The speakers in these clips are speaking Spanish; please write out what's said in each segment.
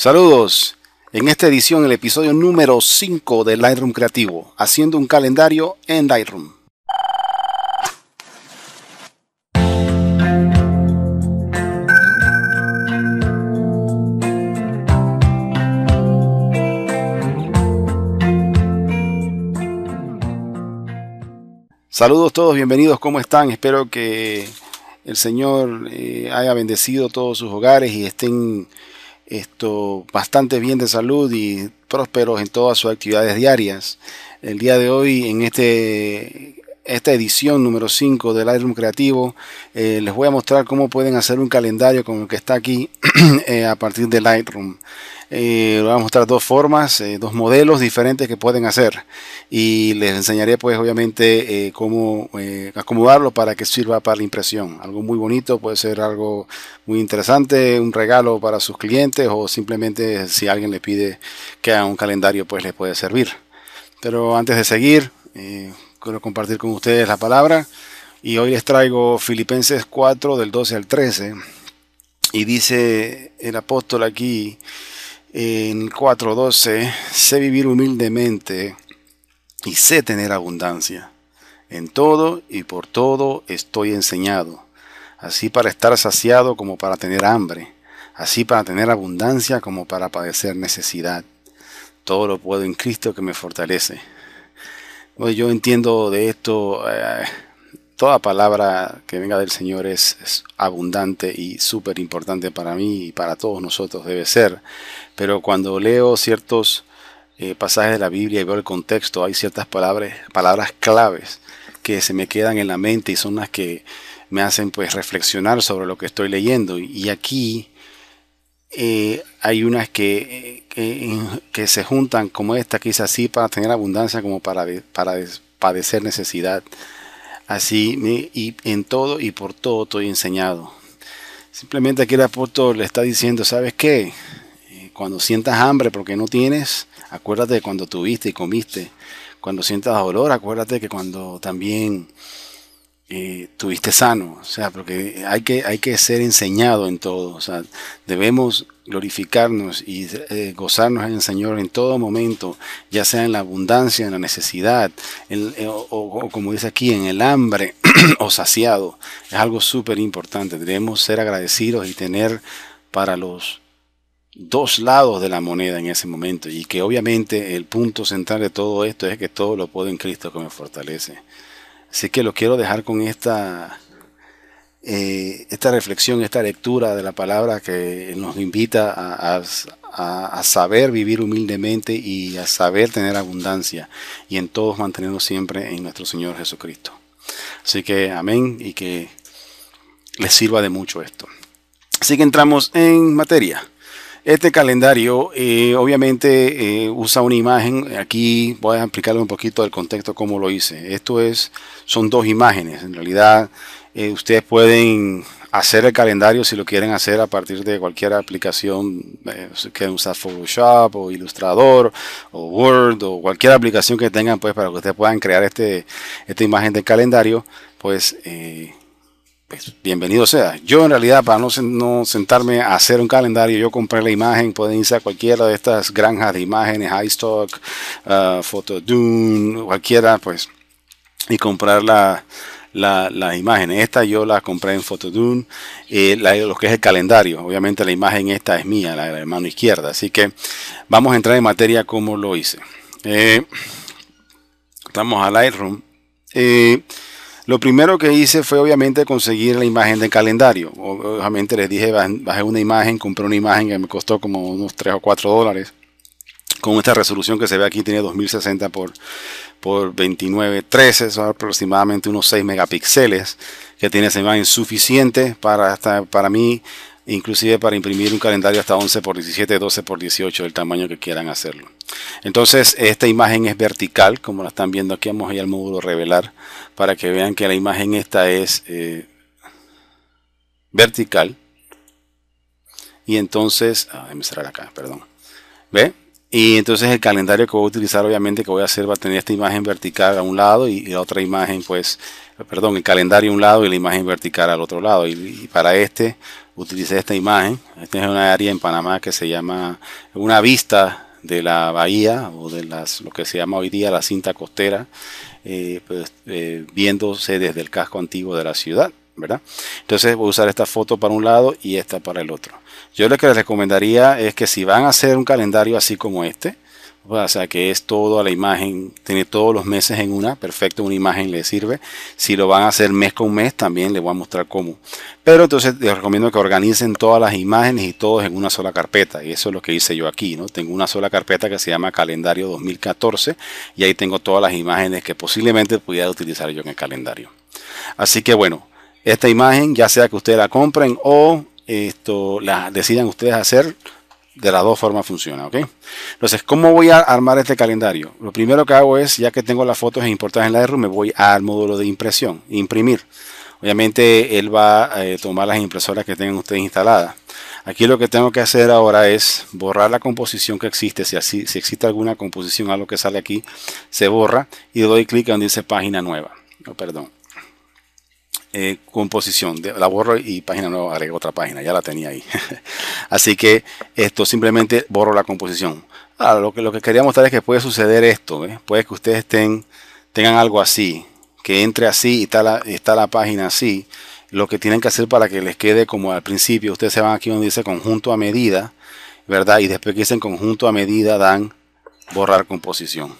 Saludos. En esta edición, el episodio número 5 de Lightroom Creativo, haciendo un calendario en Lightroom. Saludos a todos, bienvenidos, ¿cómo están? Espero que el Señor eh, haya bendecido todos sus hogares y estén esto, bastante bien de salud y prósperos en todas sus actividades diarias. El día de hoy, en este, esta edición número 5 del Lightroom Creativo, eh, les voy a mostrar cómo pueden hacer un calendario como el que está aquí eh, a partir de Lightroom les eh, voy a mostrar dos formas, eh, dos modelos diferentes que pueden hacer y les enseñaré pues obviamente eh, cómo acomodarlo para que sirva para la impresión. Algo muy bonito, puede ser algo muy interesante, un regalo para sus clientes o simplemente si alguien le pide que haga un calendario pues le puede servir. Pero antes de seguir, quiero compartir con ustedes la palabra y hoy les traigo Filipenses 4 del 12 al 13 y dice el apóstol aquí, en 4.12, sé vivir humildemente y sé tener abundancia. En todo y por todo estoy enseñado, así para estar saciado como para tener hambre, así para tener abundancia como para padecer necesidad. Todo lo puedo en Cristo que me fortalece. pues yo entiendo de esto... Eh, toda palabra que venga del Señor es, abundante y súper importante para mí y para todos nosotros debe ser. Pero cuando leo ciertos eh, pasajes de la Biblia y veo el contexto, hay ciertas palabras, palabras claves que se me quedan en la mente y son las que me hacen pues reflexionar sobre lo que estoy leyendo. Y aquí eh, hay unas que, que, se juntan como esta, quizás así para tener abundancia como para, para padecer necesidad. Así y en todo y por todo estoy enseñado. Simplemente aquí el apóstol le está diciendo, ¿sabes qué? Eh, cuando sientas hambre porque no tienes, acuérdate de cuando tuviste y comiste. Cuando sientas dolor, acuérdate que cuando también eh, tuviste sano, o sea, porque hay que, hay que ser enseñado en todo, o sea, debemos glorificarnos y eh, gozarnos en el Señor en todo momento, ya sea en la abundancia, en la necesidad, en, eh, o, o, como dice aquí, en el hambre o saciado. Es algo súper importante. Debemos ser agradecidos y tener para los dos lados de la moneda en ese momento. Y que obviamente el punto central de todo esto es que todo lo puedo en Cristo que me fortalece. Así que lo quiero dejar con esta, eh, esta reflexión, esta lectura de la palabra que nos invita a, a, saber vivir humildemente y a saber tener abundancia y en todos mantenernos siempre en nuestro Señor Jesucristo. Así que amén y que les sirva de mucho esto. Así que entramos en materia. Este calendario eh, obviamente eh, usa una imagen, aquí voy a explicarle un poquito del contexto cómo lo hice. Esto es, son dos imágenes, en realidad eh, ustedes pueden hacer el calendario si lo quieren hacer a partir de cualquier aplicación que usar Photoshop o Illustrator o Word o cualquier aplicación que tengan pues para que ustedes puedan crear este esta imagen del calendario pues eh, pues, bienvenido sea. Yo en realidad para no, sentarme a hacer un calendario, yo compré la imagen, pueden irse a cualquiera de estas granjas de imágenes, iStock, uh, Photodune, cualquiera, pues, y comprar la, las imágenes. Esta yo la compré en Photodune, eh, lo que es el calendario. Obviamente la imagen esta es mía, la de la mano izquierda. Así que vamos a entrar en materia como lo hice. Eh, estamos a Lightroom. Eh, lo primero que hice fue obviamente conseguir la imagen del calendario. Obviamente les dije, bajé una imagen, compré una imagen que me costó como unos 3 o 4 dólares. Con esta resolución que se ve aquí, tiene 2060 por, por son aproximadamente unos 6 megapíxeles que tiene esa imagen suficiente para, para mí inclusive para imprimir un calendario hasta 11 por 17, 12 por 18, del tamaño que quieran hacerlo. Entonces, esta imagen es vertical, como la están viendo aquí, vamos a ir al módulo revelar para que vean que la imagen esta es eh, vertical. Y entonces, acá, perdón. ¿Ve? Y entonces el calendario que voy a utilizar, obviamente, que voy a hacer, va a tener esta imagen vertical a un lado y, la otra imagen, pues, perdón, el calendario a un lado y la imagen vertical al otro lado. y para este utilicé esta imagen. Esta es una área en Panamá que se llama una vista de la bahía o de las, lo que se llama hoy día la cinta costera, eh, pues, eh, viéndose desde el casco antiguo de la ciudad. ¿verdad? Entonces voy a usar esta foto para un lado y esta para el otro. Yo lo que les recomendaría es que si van a hacer un calendario así como este, o sea, que es todo a la imagen, tiene todos los meses en una, perfecto, una imagen le sirve. Si lo van a hacer mes con mes, también les voy a mostrar cómo. Pero entonces les recomiendo que organicen todas las imágenes y todos en una sola carpeta. Y eso es lo que hice yo aquí, ¿no? Tengo una sola carpeta que se llama calendario 2014 y ahí tengo todas las imágenes que posiblemente pudiera utilizar yo en el calendario. Así que bueno, esta imagen, ya sea que ustedes la compren o esto la decidan ustedes hacer, de las dos formas funciona, ¿ok? Entonces, ¿cómo voy a armar este calendario? Lo primero que hago es, ya que tengo las fotos importadas en la R, me voy al módulo de impresión, imprimir. Obviamente, él va a eh, tomar las impresoras que tengan ustedes instaladas. Aquí lo que tengo que hacer ahora es borrar la composición que existe. Si, si existe alguna composición, algo que sale aquí, se borra y doy clic donde dice página nueva. No, oh, perdón. Eh, composición composición. La borro y página nueva, agrego otra página, ya la tenía ahí. Así que esto simplemente borro la composición. lo que, lo que quería mostrar es que puede suceder esto, puede que ustedes estén tengan algo así, que entre así y está la, está la página así. Lo que tienen que hacer para que les quede como al principio, ustedes se van aquí donde dice conjunto a medida, ¿verdad? Y después que dicen conjunto a medida dan borrar composición.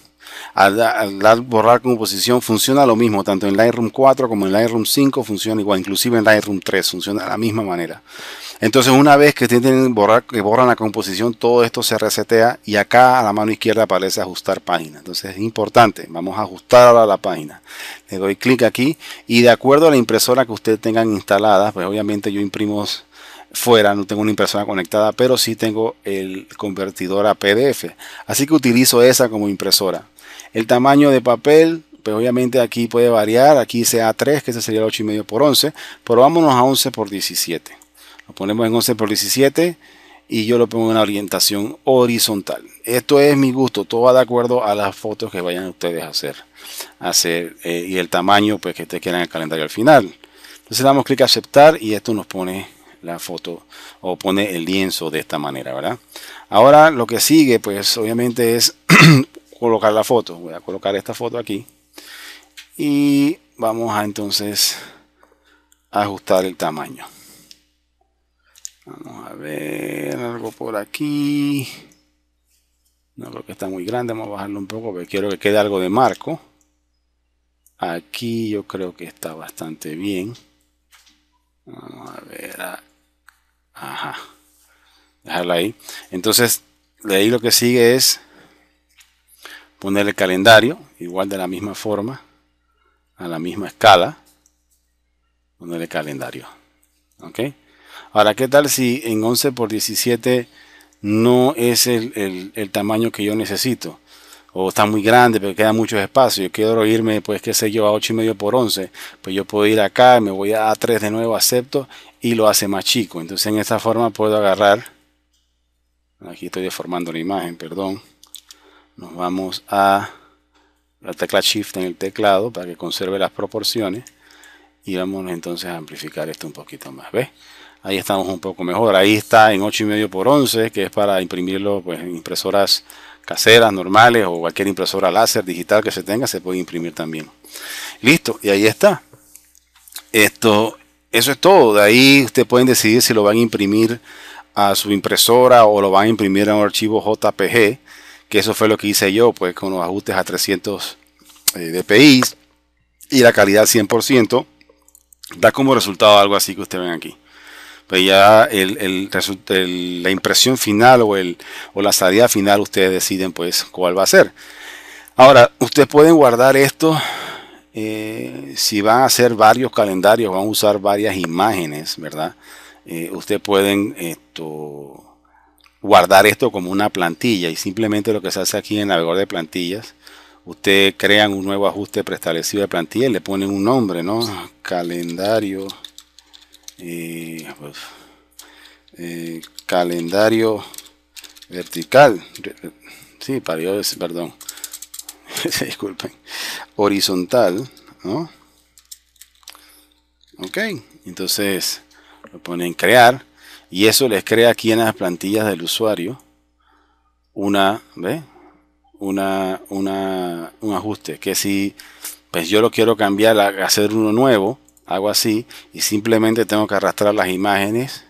Al, borrar composición funciona lo mismo, tanto en Lightroom 4 como en Lightroom 5 funciona igual, inclusive en Lightroom 3 funciona de la misma manera. Entonces una vez que tienen que borran la composición, todo esto se resetea y acá a la mano izquierda aparece ajustar página. Entonces es importante, vamos a ajustar a la página. Le doy clic aquí y de acuerdo a la impresora que ustedes tengan instalada, pues obviamente yo imprimo fuera, no tengo una impresora conectada, pero sí tengo el convertidor a PDF. Así que utilizo esa como impresora. El tamaño de papel, pues obviamente aquí puede variar. Aquí sea 3, que ese sería el 8,5 por 11. Pero vámonos a 11 por 17. Lo ponemos en 11 por 17 y yo lo pongo en una orientación horizontal. Esto es mi gusto, todo va de acuerdo a las fotos que vayan ustedes a hacer. A hacer eh, y el tamaño pues, que ustedes quieran en el calendario al final. Entonces damos clic a aceptar y esto nos pone la foto o pone el lienzo de esta manera, ¿verdad? Ahora lo que sigue pues obviamente es colocar la foto. Voy a colocar esta foto aquí. Y vamos a entonces ajustar el tamaño. Vamos a ver algo por aquí. No creo que está muy grande. Vamos a bajarlo un poco porque quiero que quede algo de marco. Aquí yo creo que está bastante bien. Vamos a ver. Ajá. Dejarla ahí. Entonces, de ahí lo que sigue es ponerle el calendario, igual de la misma forma, a la misma escala, ponerle calendario. ¿Ok? Ahora, ¿qué tal si en 11 por 17 no es el, tamaño que yo necesito? O está muy grande, pero queda mucho espacio, Yo quiero irme, pues, qué sé yo, a 8 y medio por 11. Pues yo puedo ir acá, me voy a A3 de nuevo, acepto y lo hace más chico. Entonces, en esta forma puedo agarrar. Aquí estoy deformando la imagen, perdón. Nos vamos a la tecla Shift en el teclado para que conserve las proporciones. Y vamos entonces a amplificar esto un poquito más. ¿Ves? Ahí estamos un poco mejor. Ahí está en 8,5 por 11, que es para imprimirlo pues, en impresoras caseras, normales o cualquier impresora láser digital que se tenga, se puede imprimir también. Listo, y ahí está. Esto, eso es todo. De ahí ustedes pueden decidir si lo van a imprimir a su impresora o lo van a imprimir a un archivo JPG que eso fue lo que hice yo, pues con los ajustes a 300 eh, dpi y la calidad 100%, da como resultado algo así que ustedes ven aquí. Pues ya el, la impresión final o, el, o la salida final ustedes deciden pues cuál va a ser. Ahora, ustedes pueden guardar esto eh, si van a hacer varios calendarios, van a usar varias imágenes, ¿verdad? Eh, ustedes pueden esto guardar esto como una plantilla y simplemente lo que se hace aquí en la navegador de plantillas, ustedes crean un nuevo ajuste preestablecido de plantilla y le ponen un nombre, ¿no? Calendario, eh, pues, eh, calendario vertical, sí, parió, es, perdón, disculpen, horizontal, ¿no? Ok, entonces lo ponen crear y eso les crea aquí en las plantillas del usuario una, ¿ve? Una, un ajuste. Que si pues yo lo quiero cambiar hacer uno nuevo, hago así y simplemente tengo que arrastrar las imágenes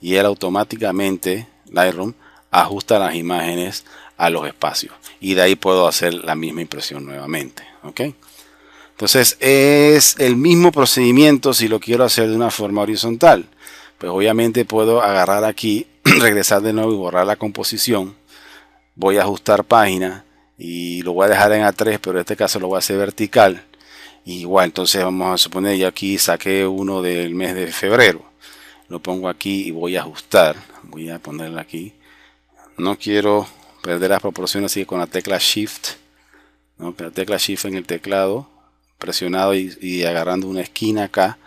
y él automáticamente, Lightroom, ajusta las imágenes a los espacios. Y de ahí puedo hacer la misma impresión nuevamente. ¿ok? Entonces es el mismo procedimiento si lo quiero hacer de una forma horizontal pues obviamente puedo agarrar aquí, regresar de nuevo y borrar la composición. Voy a ajustar página y lo voy a dejar en A3, pero en este caso lo voy a hacer vertical. igual, entonces vamos a suponer, yo aquí saqué uno del mes de febrero. Lo pongo aquí y voy a ajustar. Voy a ponerlo aquí. No quiero perder las proporciones, así que con la tecla Shift, ¿no? la tecla Shift en el teclado, presionado y agarrando una esquina acá,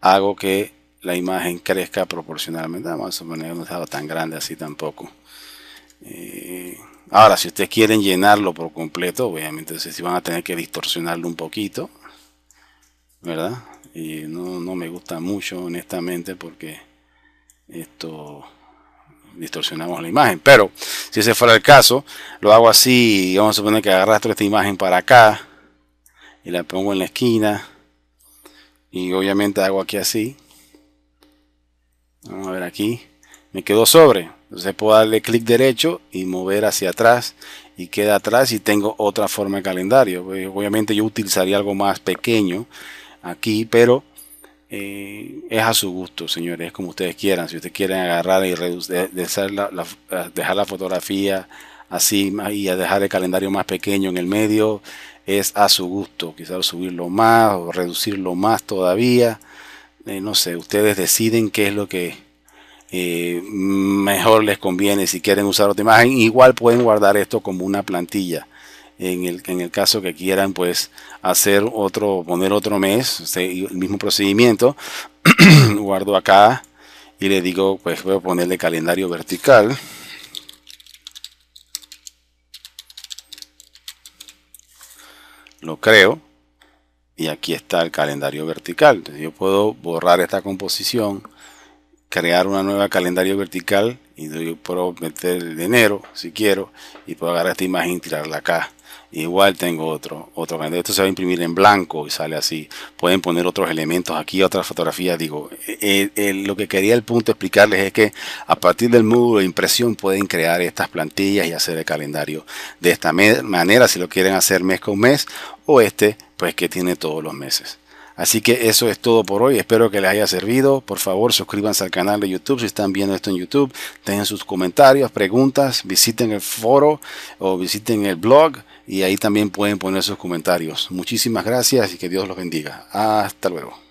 hago que la imagen crezca proporcionalmente. vamos a menos no algo tan grande así tampoco. Eh, ahora, si ustedes quieren llenarlo por completo, obviamente entonces van a tener que distorsionarlo un poquito. ¿Verdad? Y no, no me gusta mucho, honestamente, porque esto distorsionamos la imagen. Pero si ese fuera el caso, lo hago así. Vamos a suponer que arrastro esta imagen para acá y la pongo en la esquina. Y obviamente hago aquí así a ver aquí. Me quedó sobre. Entonces puedo darle clic derecho y mover hacia atrás y queda atrás y tengo otra forma de calendario. Eh, obviamente yo utilizaría algo más pequeño aquí, pero eh, es a su gusto, señores, como ustedes quieran. Si ustedes quieren agarrar y reducir, dejar, la, fotografía así y dejar el calendario más pequeño en el medio, es a su gusto. Quizás subirlo más o reducirlo más todavía. Eh, no sé, ustedes deciden qué es lo que eh, mejor les conviene si quieren usar otra imagen. Igual pueden guardar esto como una plantilla. En el, en el caso que quieran, pues hacer otro, poner otro mes, el mismo procedimiento. Guardo acá y le digo, pues voy a ponerle calendario vertical. Lo creo y aquí está el calendario vertical. yo puedo borrar esta composición, crear una nueva calendario vertical y puedo meter el enero si quiero y puedo agarrar esta imagen y tirarla acá. Igual tengo otro, otro calendario. Esto se va a imprimir en blanco y sale así. Pueden poner otros elementos aquí, otras fotografías. Digo, eh, eh, eh, lo que quería el punto explicarles es que a partir del módulo de impresión pueden crear estas plantillas y hacer el calendario de esta manera si lo quieren hacer mes con mes o este pues que tiene todos los meses. Así que eso es todo por hoy. Espero que les haya servido. Por favor, suscríbanse al canal de YouTube si están viendo esto en YouTube. tengan sus comentarios, preguntas, visiten el foro o visiten el blog y ahí también pueden poner sus comentarios. Muchísimas gracias y que Dios los bendiga. Hasta luego.